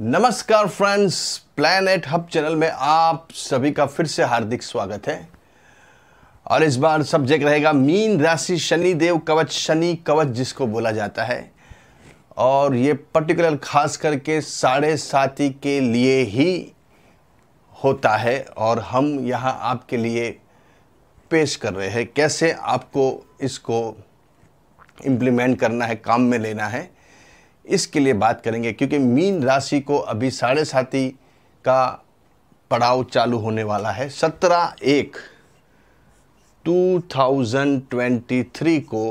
नमस्कार friends planet hub channel में आप सभी का फिर से हार्दिक स्वागत है और इस बार सब्जेक्ट रहेगा मीन राशि शनि देव कवच शनि कवच जिसको बोला जाता है और ये पर्टिकुलर खास करके साढ़े साथी के लिए ही होता है और हम यहाँ आपके लिए पेश कर रहे हैं कैसे आपको इसको इम्प्लीमेंट करना है काम में लेना है इसके लिए बात करेंगे क्योंकि मीन राशि को अभी साढ़े साथी का पड़ाव चालू होने वाला है सत्रह एक 2023 को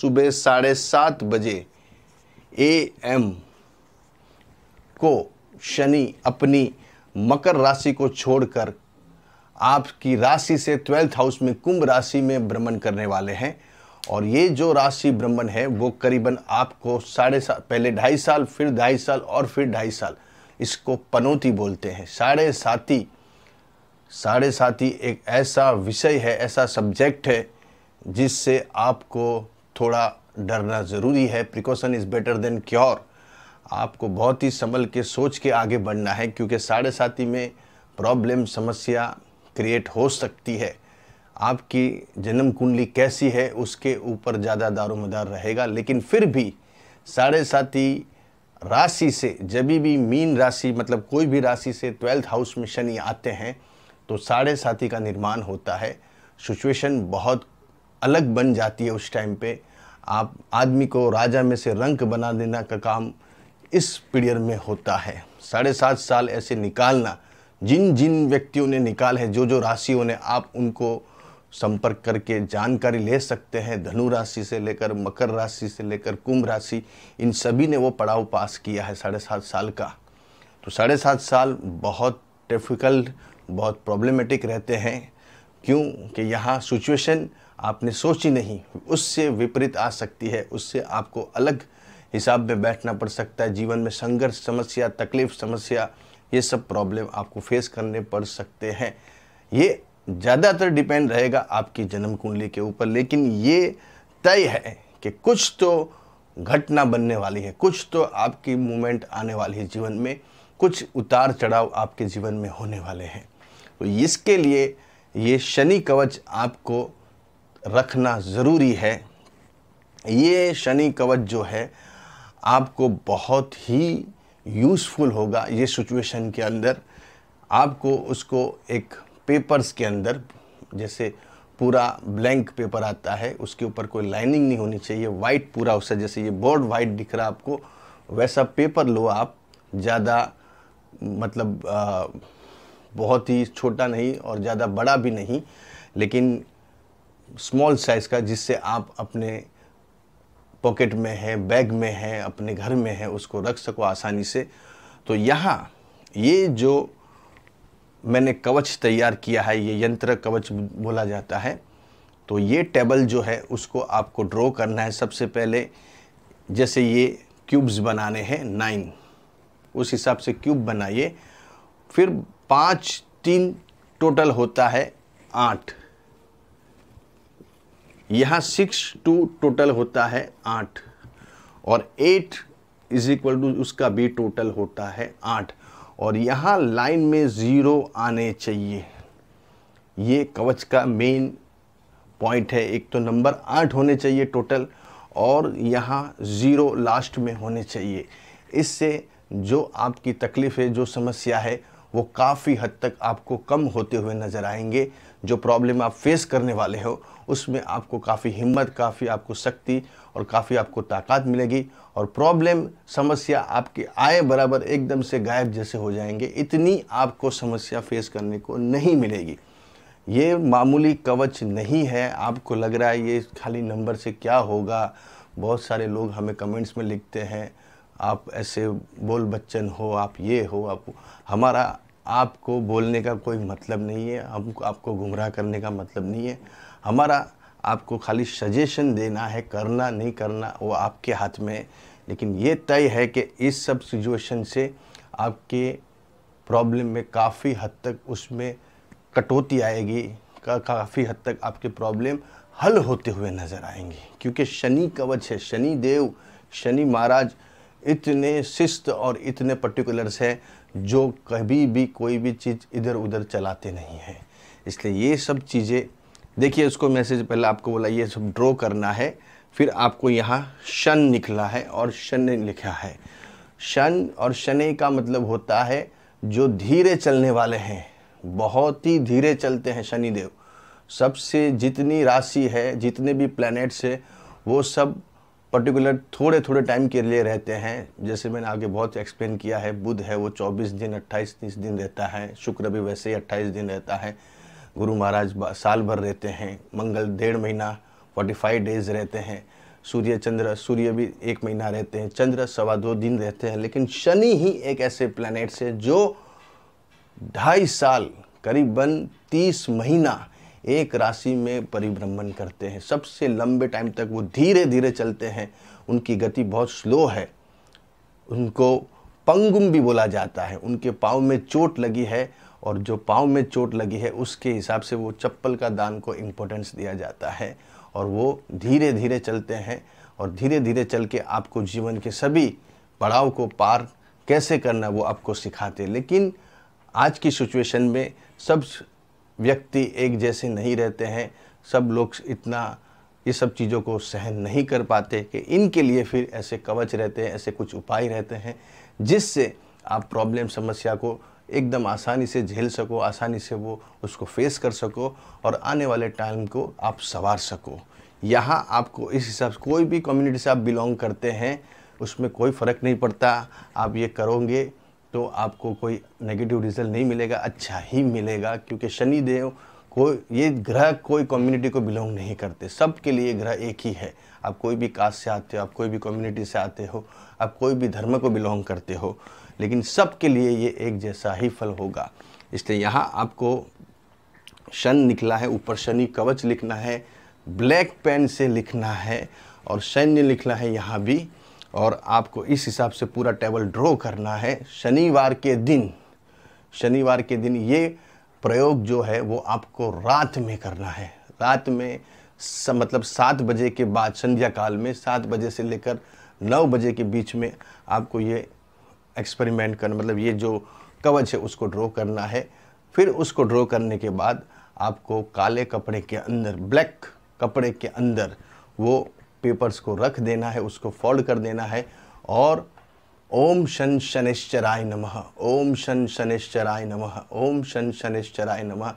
सुबह साढ़े सात बजे ए एम को शनि अपनी मकर राशि को छोड़कर आपकी राशि से ट्वेल्थ हाउस में कुंभ राशि में भ्रमण करने वाले हैं और ये जो राशि ब्रह्मण है वो करीबन आपको साढ़े साल पहले ढाई साल फिर ढाई साल और फिर ढाई साल इसको पनौती बोलते हैं साढ़े साथी साढ़े साथी एक ऐसा विषय है ऐसा सब्जेक्ट है जिससे आपको थोड़ा डरना ज़रूरी है precaution is better than cure आपको बहुत ही संभल के सोच के आगे बढ़ना है क्योंकि साढ़े साथी में प्रॉब्लम समस्या क्रिएट हो सकती है आपकी जन्म कुंडली कैसी है उसके ऊपर ज़्यादा दारोमदार रहेगा लेकिन फिर भी साढ़े साथी राशि से जब भी मीन राशि मतलब कोई भी राशि से ट्वेल्थ हाउस में शनि आते हैं तो साढ़े साथी का निर्माण होता है सिचुएशन बहुत अलग बन जाती है उस टाइम पे आप आदमी को राजा में से रंक बना देना का काम इस पीरियड में होता है साढ़े सात साल ऐसे निकालना जिन जिन व्यक्तियों ने निकाल है जो जो राशियों ने आप उनको संपर्क करके जानकारी ले सकते हैं धनु राशि से लेकर मकर राशि से लेकर कुंभ राशि इन सभी ने वो पड़ाव पास किया है साढ़े सात साल का तो साढ़े सात साल बहुत डिफ़िकल्ट बहुत प्रॉब्लमेटिक रहते हैं क्यों कि यहाँ सिचुएशन आपने सोची नहीं उससे विपरीत आ सकती है उससे आपको अलग हिसाब में बैठना पड़ सकता है जीवन में संघर्ष समस्या तकलीफ समस्या ये सब प्रॉब्लम आपको फेस करने पड़ सकते हैं ये ज़्यादातर डिपेंड रहेगा आपकी जन्म कुंडली के ऊपर लेकिन ये तय है कि कुछ तो घटना बनने वाली है कुछ तो आपकी मूवमेंट आने वाली है जीवन में कुछ उतार चढ़ाव आपके जीवन में होने वाले हैं तो इसके लिए ये शनि कवच आपको रखना ज़रूरी है ये शनि कवच जो है आपको बहुत ही यूज़फुल होगा ये सिचुएशन के अंदर आपको उसको एक पेपर्स के अंदर जैसे पूरा ब्लैंक पेपर आता है उसके ऊपर कोई लाइनिंग नहीं होनी चाहिए वाइट पूरा उससे जैसे ये बोर्ड वाइट दिख रहा आपको वैसा पेपर लो आप ज़्यादा मतलब आ, बहुत ही छोटा नहीं और ज़्यादा बड़ा भी नहीं लेकिन स्मॉल साइज़ का जिससे आप अपने पॉकेट में है बैग में है अपने घर में है उसको रख सको आसानी से तो यहाँ ये जो मैंने कवच तैयार किया है ये यंत्र कवच बोला जाता है तो ये टेबल जो है उसको आपको ड्रॉ करना है सबसे पहले जैसे ये क्यूब्स बनाने हैं नाइन उस हिसाब से क्यूब बनाइए फिर पाँच तीन टोटल होता है आठ यहाँ सिक्स टू टोटल होता है आठ और एट इज इक्वल टू उसका भी टोटल होता है आठ और यहाँ लाइन में ज़ीरो आने चाहिए ये कवच का मेन पॉइंट है एक तो नंबर आठ होने चाहिए टोटल और यहाँ ज़ीरो लास्ट में होने चाहिए इससे जो आपकी तकलीफ़ है जो समस्या है वो काफ़ी हद तक आपको कम होते हुए नज़र आएंगे जो प्रॉब्लम आप फेस करने वाले हो उसमें आपको काफ़ी हिम्मत काफ़ी आपको शक्ति और काफ़ी आपको ताकत मिलेगी और प्रॉब्लम समस्या आपके आए बराबर एकदम से गायब जैसे हो जाएंगे इतनी आपको समस्या फेस करने को नहीं मिलेगी ये मामूली कवच नहीं है आपको लग रहा है ये खाली नंबर से क्या होगा बहुत सारे लोग हमें कमेंट्स में लिखते हैं आप ऐसे बोल बच्चन हो आप ये हो आप हमारा आपको बोलने का कोई मतलब नहीं है हम आपको गुमराह करने का मतलब नहीं है हमारा आपको खाली सजेशन देना है करना नहीं करना वो आपके हाथ में है लेकिन ये तय है कि इस सब सिचुएशन से आपके प्रॉब्लम में काफ़ी हद तक उसमें कटौती आएगी का काफ़ी हद तक आपके प्रॉब्लम हल होते हुए नज़र आएंगे क्योंकि शनि कवच है शनि देव शनि महाराज इतने शिस्त और इतने पर्टिकुलर्स हैं जो कभी भी कोई भी चीज़ इधर उधर चलाते नहीं हैं इसलिए ये सब चीज़ें देखिए उसको मैसेज पहले आपको बोला ये सब ड्रॉ करना है फिर आपको यहाँ शन निकला है और शन लिखा है शन और शनि का मतलब होता है जो धीरे चलने वाले हैं बहुत ही धीरे चलते हैं शनिदेव सबसे जितनी राशि है जितने भी प्लैनेट्स है वो सब पर्टिकुलर थोड़े थोड़े टाइम के लिए रहते हैं जैसे मैंने आगे बहुत एक्सप्लेन किया है बुध है वो 24 दिन 28 तीस दिन रहता है शुक्र भी वैसे ही अट्ठाईस दिन रहता है गुरु महाराज साल भर रहते हैं मंगल डेढ़ महीना 45 डेज रहते हैं सूर्य चंद्र सूर्य भी एक महीना रहते हैं चंद्र सवा दो दिन रहते हैं लेकिन शनि ही एक ऐसे प्लानट्स है जो ढाई साल करीबन तीस महीना एक राशि में परिभ्रमण करते हैं सबसे लंबे टाइम तक वो धीरे धीरे चलते हैं उनकी गति बहुत स्लो है उनको पंगुम भी बोला जाता है उनके पाँव में चोट लगी है और जो पाँव में चोट लगी है उसके हिसाब से वो चप्पल का दान को इम्पोर्टेंस दिया जाता है और वो धीरे धीरे चलते हैं और धीरे धीरे चल के आपको जीवन के सभी पड़ाव को पार कैसे करना वो आपको सिखाते लेकिन आज की सिचुएशन में सब व्यक्ति एक जैसे नहीं रहते हैं सब लोग इतना ये सब चीज़ों को सहन नहीं कर पाते कि इनके लिए फिर ऐसे कवच रहते हैं ऐसे कुछ उपाय रहते हैं जिससे आप प्रॉब्लम समस्या को एकदम आसानी से झेल सको आसानी से वो उसको फेस कर सको और आने वाले टाइम को आप संवार सको यहाँ आपको इस हिसाब से कोई भी कम्युनिटी से आप बिलोंग करते हैं उसमें कोई फ़र्क नहीं पड़ता आप ये करोगे तो आपको कोई नेगेटिव रिजल्ट नहीं मिलेगा अच्छा ही मिलेगा क्योंकि शनि देव को ये ग्रह कोई कम्युनिटी को बिलोंग नहीं करते सबके लिए ग्रह एक ही है आप कोई भी कास्ट से आते हो आप कोई भी कम्युनिटी से आते हो आप कोई भी धर्म को बिलोंग करते हो लेकिन सबके लिए ये एक जैसा ही फल होगा इसलिए यहाँ आपको शन निकला है ऊपर शनि कवच लिखना है ब्लैक पेन से लिखना है और सैन्य लिखना है यहाँ भी और आपको इस हिसाब से पूरा टेबल ड्रॉ करना है शनिवार के दिन शनिवार के दिन ये प्रयोग जो है वो आपको रात में करना है रात में स, मतलब सात बजे के बाद संध्या काल में सात बजे से लेकर नौ बजे के बीच में आपको ये एक्सपेरिमेंट करना मतलब ये जो कवच है उसको ड्रॉ करना है फिर उसको ड्रॉ करने के बाद आपको काले कपड़े के अंदर ब्लैक कपड़े के अंदर वो पेपर्स को रख देना है उसको फोल्ड कर देना है और ओम शन शनिश्चराय नमः ओम शन शनिश्चराय नमः ओम शन शनिश्चराय नमः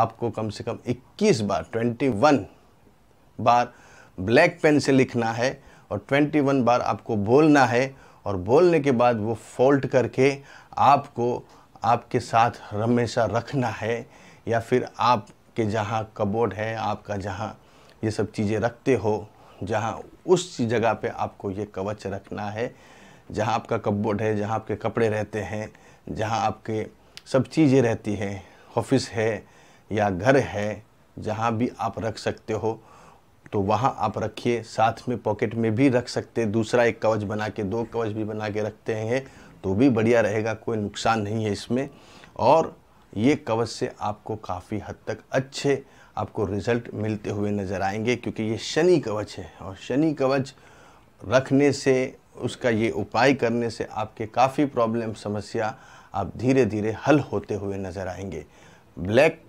आपको कम से कम 21 बार 21 बार ब्लैक पेन से लिखना है और 21 बार आपको बोलना है और बोलने के बाद वो फोल्ड करके आपको आपके साथ हमेशा रखना है या फिर आपके जहाँ कबोर्ड है आपका जहाँ ये सब चीज़ें रखते हो जहाँ उस जगह पे आपको ये कवच रखना है जहाँ आपका कपबोर्ड है जहाँ आपके कपड़े रहते हैं जहाँ आपके सब चीज़ें रहती हैं ऑफिस है या घर है जहाँ भी आप रख सकते हो तो वहाँ आप रखिए साथ में पॉकेट में भी रख सकते हैं दूसरा एक कवच बना के दो कवच भी बना के रखते हैं तो भी बढ़िया रहेगा कोई नुकसान नहीं है इसमें और ये कवच से आपको काफ़ी हद तक अच्छे आपको रिजल्ट मिलते हुए नज़र आएंगे क्योंकि ये शनि कवच है और शनि कवच रखने से उसका ये उपाय करने से आपके काफ़ी प्रॉब्लम समस्या आप धीरे धीरे हल होते हुए नज़र आएंगे ब्लैक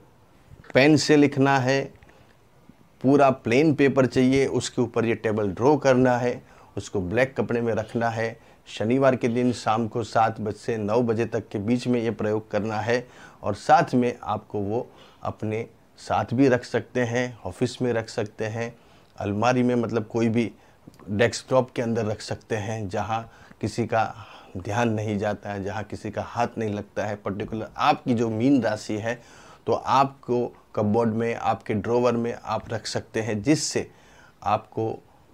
पेन से लिखना है पूरा प्लेन पेपर चाहिए उसके ऊपर ये टेबल ड्रॉ करना है उसको ब्लैक कपड़े में रखना है शनिवार के दिन शाम को सात बजे से नौ बजे तक के बीच में ये प्रयोग करना है और साथ में आपको वो अपने साथ भी रख सकते हैं ऑफिस में रख सकते हैं अलमारी में मतलब कोई भी डेस्कटॉप के अंदर रख सकते हैं जहाँ किसी का ध्यान नहीं जाता है जहाँ किसी का हाथ नहीं लगता है पर्टिकुलर आपकी जो मीन राशि है तो आपको कपबोर्ड में आपके ड्रोवर में आप रख सकते हैं जिससे आपको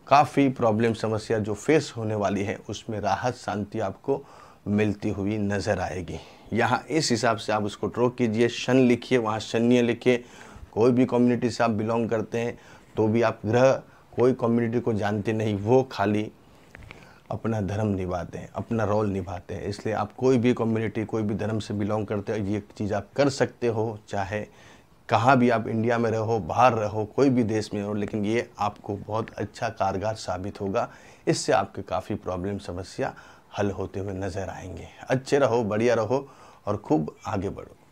काफ़ी प्रॉब्लम समस्या जो फेस होने वाली है उसमें राहत शांति आपको मिलती हुई नज़र आएगी यहाँ इस हिसाब से आप उसको ड्रॉ कीजिए शन लिखिए वहाँ शन्य लिखिए कोई भी कम्युनिटी से आप बिलोंग करते हैं तो भी आप ग्रह कोई कम्युनिटी को जानते नहीं वो खाली अपना धर्म निभाते हैं अपना रोल निभाते हैं इसलिए आप कोई भी कम्युनिटी कोई भी धर्म से बिलोंग करते हो ये चीज़ आप कर सकते हो चाहे कहाँ भी आप इंडिया में रहो बाहर रहो कोई भी देश में रहो लेकिन ये आपको बहुत अच्छा कारगर साबित होगा इससे आपके काफ़ी प्रॉब्लम समस्या हल होते हुए नज़र आएंगे अच्छे रहो बढ़िया रहो और खूब आगे बढ़ो